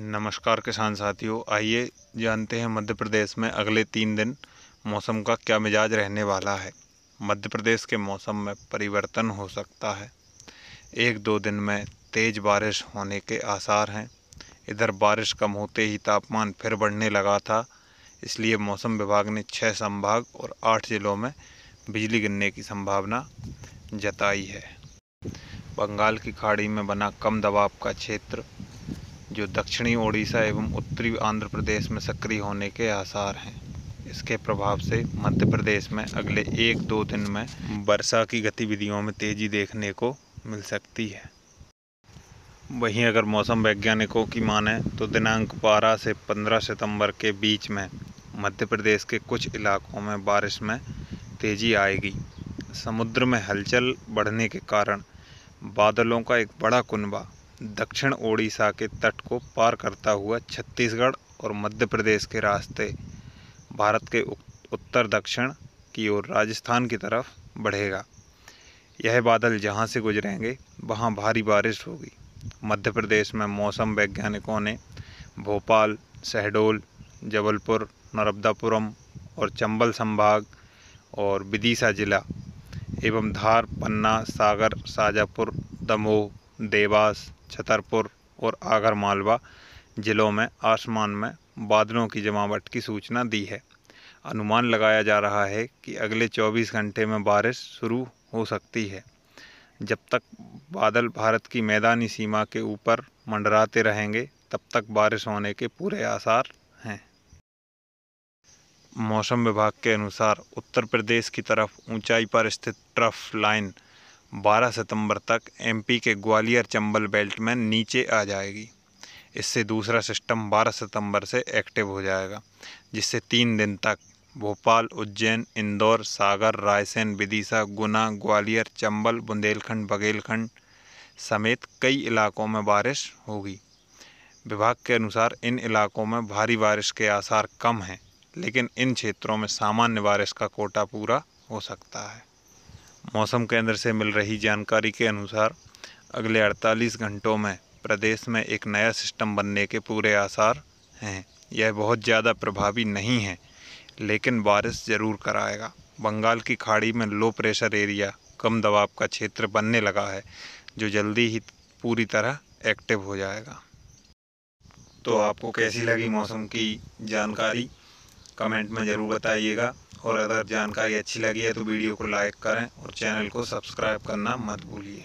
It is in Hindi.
नमस्कार किसान साथियों आइए जानते हैं मध्य प्रदेश में अगले तीन दिन मौसम का क्या मिजाज रहने वाला है मध्य प्रदेश के मौसम में परिवर्तन हो सकता है एक दो दिन में तेज़ बारिश होने के आसार हैं इधर बारिश कम होते ही तापमान फिर बढ़ने लगा था इसलिए मौसम विभाग ने छः संभाग और आठ ज़िलों में बिजली गिरने की संभावना जताई है बंगाल की खाड़ी में बना कम दबाव का क्षेत्र जो दक्षिणी ओडिशा एवं उत्तरी आंध्र प्रदेश में सक्रिय होने के आसार हैं इसके प्रभाव से मध्य प्रदेश में अगले एक दो दिन में वर्षा की गतिविधियों में तेज़ी देखने को मिल सकती है वहीं अगर मौसम वैज्ञानिकों की माने तो दिनांक 12 से 15 सितंबर के बीच में मध्य प्रदेश के कुछ इलाकों में बारिश में तेज़ी आएगी समुद्र में हलचल बढ़ने के कारण बादलों का एक बड़ा कुनबा दक्षिण ओडिशा के तट को पार करता हुआ छत्तीसगढ़ और मध्य प्रदेश के रास्ते भारत के उत्तर दक्षिण की ओर राजस्थान की तरफ बढ़ेगा यह बादल जहां से गुजरेंगे वहां भारी बारिश होगी मध्य प्रदेश में मौसम वैज्ञानिकों ने भोपाल शहडोल जबलपुर नर्मदापुरम और चंबल संभाग और विदिशा जिला एवं धार पन्ना सागर शाजापुर दमोह देवास छतरपुर और आगर मालवा ज़िलों में आसमान में बादलों की जमावट की सूचना दी है अनुमान लगाया जा रहा है कि अगले 24 घंटे में बारिश शुरू हो सकती है जब तक बादल भारत की मैदानी सीमा के ऊपर मंडराते रहेंगे तब तक बारिश होने के पूरे आसार हैं मौसम विभाग के अनुसार उत्तर प्रदेश की तरफ ऊंचाई पर स्थित ट्रफ लाइन 12 सितंबर तक एमपी के ग्वालियर चंबल बेल्ट में नीचे आ जाएगी इससे दूसरा सिस्टम 12 सितंबर से एक्टिव हो जाएगा जिससे तीन दिन तक भोपाल उज्जैन इंदौर सागर रायसेन विदिशा गुना ग्वालियर चंबल बुंदेलखंड बघेलखंड समेत कई इलाकों में बारिश होगी विभाग के अनुसार इन इलाकों में भारी बारिश के आसार कम हैं लेकिन इन क्षेत्रों में सामान्य बारिश का कोटा पूरा हो सकता है मौसम केंद्र से मिल रही जानकारी के अनुसार अगले 48 घंटों में प्रदेश में एक नया सिस्टम बनने के पूरे आसार हैं यह बहुत ज़्यादा प्रभावी नहीं है लेकिन बारिश ज़रूर कराएगा बंगाल की खाड़ी में लो प्रेशर एरिया कम दबाव का क्षेत्र बनने लगा है जो जल्दी ही पूरी तरह एक्टिव हो जाएगा तो आपको कैसी लगी मौसम की जानकारी कमेंट में ज़रूर बताइएगा और अगर जानकारी अच्छी लगी है तो वीडियो को लाइक करें और चैनल को सब्सक्राइब करना मत भूलिए